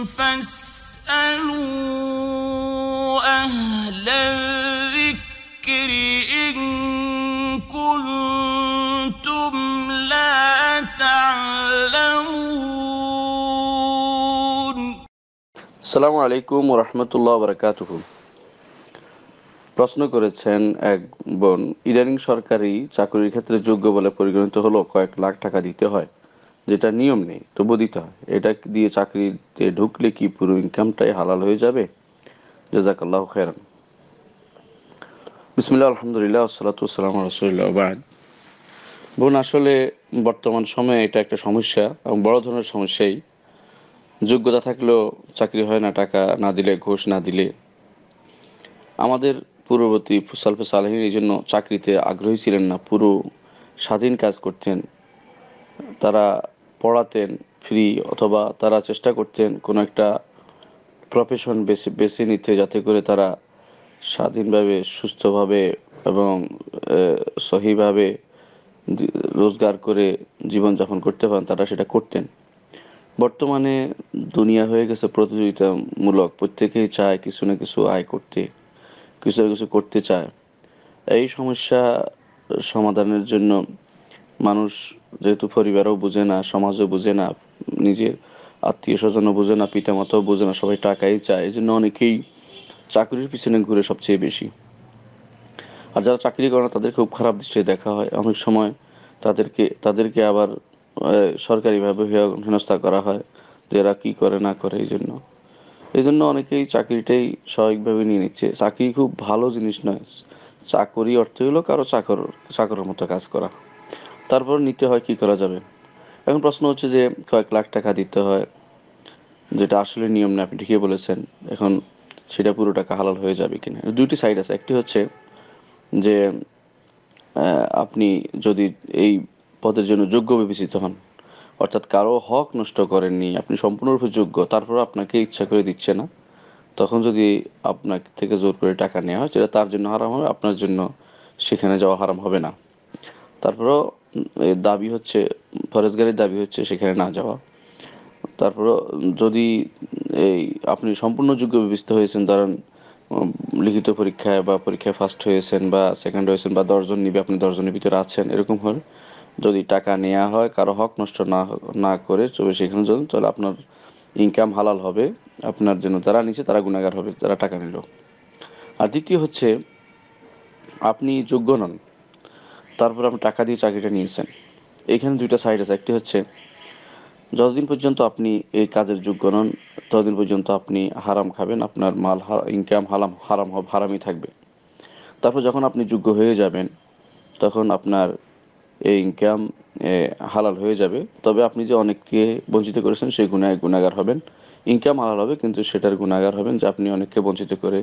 সালামু আলাইকুম রহমতুল্লাহ বরকাত প্রশ্ন করেছেন এক বোন ইদানিং সরকারি চাকরির ক্ষেত্রে যোগ্য বলে পরিগণিত হলো কয়েক লাখ টাকা দিতে হয় যেটা নিয়ম নেই তবু দিতে হয় এটা দিয়ে চাকরিতে ঢুকলে কি পুরো ইনকামটাই হালাল হয়ে যাবে জাজাকাল্লাহ খায়রান বিসমিল্লা আলহামদুলিল্লাহ সালাতাম রসুল্লাহ বাদ বোন আসলে বর্তমান সময়ে এটা একটা সমস্যা এবং বড় ধরনের সমস্যাই যোগ্যতা থাকলেও চাকরি হয় না টাকা না দিলে ঘোষ না দিলে আমাদের পূর্ববর্তী সালফে সালেহিন এই জন্য চাকরিতে আগ্রহী ছিলেন না পুরো স্বাধীন কাজ করতেন তারা পড়াতেন ফ্রি অথবা তারা চেষ্টা করতেন কোনো একটা প্রফেশন বেছে বেছে নিতে যাতে করে তারা স্বাধীনভাবে সুস্থভাবে এবং সহিভাবে রোজগার করে জীবনযাপন করতে পারেন তারা সেটা করতেন বর্তমানে দুনিয়া হয়ে গেছে প্রতিযোগিতামূলক প্রত্যেকেই চায় কিছু না কিছু আয় করতে কিছু না কিছু করতে চায় এই সমস্যা সমাধানের জন্য মানুষ যেহেতু পরিবারও বুঝে না সমাজও বুঝে না নিজের আত্মীয় স্বজনও বুঝে না পিতা পিতামাতাও বুঝে না সবাই টাকাই চায় এই জন্য অনেকেই চাকরির পিছনে ঘুরে সবচেয়ে বেশি আর যারা চাকরি করে না তাদের খুব খারাপ দৃষ্টিতে দেখা হয় অনেক সময় তাদেরকে তাদেরকে আবার সরকারিভাবে হেনস্থা করা হয় যে এরা কী করে না করে এই জন্য এই জন্য অনেকেই চাকরিটাই স্বাভাবিকভাবে নিয়ে নিচ্ছে চাকরি খুব ভালো জিনিস নয় চাকরি অর্থ হলো কারো চাকর চাকরের মতো কাজ করা তারপর নিতে হয় কি করা যাবে এখন প্রশ্ন হচ্ছে যে কয়েক লাখ টাকা দিতে হয় যেটা আসলে নিয়ম না আপনি ঠিকই বলেছেন এখন সেটা পুরো টাকা হালাল হয়ে যাবে কিনা দুইটি সাইড আছে একটি হচ্ছে যে আপনি যদি এই পদের জন্য যোগ্য বিবেচিত হন অর্থাৎ কারো হক নষ্ট করেননি আপনি সম্পূর্ণরূপে যোগ্য তারপর আপনাকে ইচ্ছা করে দিচ্ছে না তখন যদি আপনার থেকে জোর করে টাকা নেওয়া হয় সেটা তার জন্য হারাম হবে আপনার জন্য সেখানে যাওয়া হারাম হবে না তারপরও দাবি হচ্ছে ফরেজগারের দাবি হচ্ছে সেখানে না যাওয়া তারপরও যদি এই আপনি সম্পূর্ণ যোগ্য বিবেচিত হয়েছেন ধরেন লিখিত পরীক্ষায় বা পরীক্ষায় ফার্স্ট হয়েছেন বা সেকেন্ড হয়েছেন বা দশজন নিবে আপনি দশজনের ভিতরে আছেন এরকম হল যদি টাকা নেওয়া হয় কারো হক নষ্ট না না করে তবে সেখানে যদি তাহলে আপনার ইনকাম হালাল হবে আপনার জন্য তারা নিচে তারা গুণাগার হবে তারা টাকা নিল আর দ্বিতীয় হচ্ছে আপনি যোগ্য নন তারপর আপনি টাকা দিয়ে চাকরিটা নিয়েছেন এখানে দুইটা সাইড আছে একটি হচ্ছে যতদিন পর্যন্ত আপনি এই কাজের যোগ্য নন ততদিন পর্যন্ত আপনি হারাম খাবেন আপনার মাল ইনকাম হারাম হারাম হারামই থাকবে তারপর যখন আপনি যোগ্য হয়ে যাবেন তখন আপনার এই ইনকাম হালাল হয়ে যাবে তবে আপনি যে অনেককে বঞ্চিত করেছেন সেই গুণায় গুণাগার হবেন ইনকাম হালাল হবে কিন্তু সেটার গুণাগার হবেন যে আপনি অনেককে বঞ্চিত করে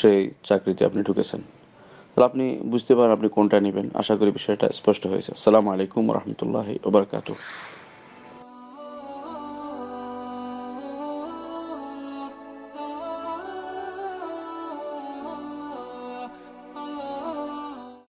সেই চাকরিতে আপনি ঢুকেছেন তাহলে আপনি বুঝতে পারেন আপনি কোনটা নেবেন আশা করি বিষয়টা স্পষ্ট হয়েছে আসসালামু আলাইকুম রহমতুল্লাহ ওবরকাতু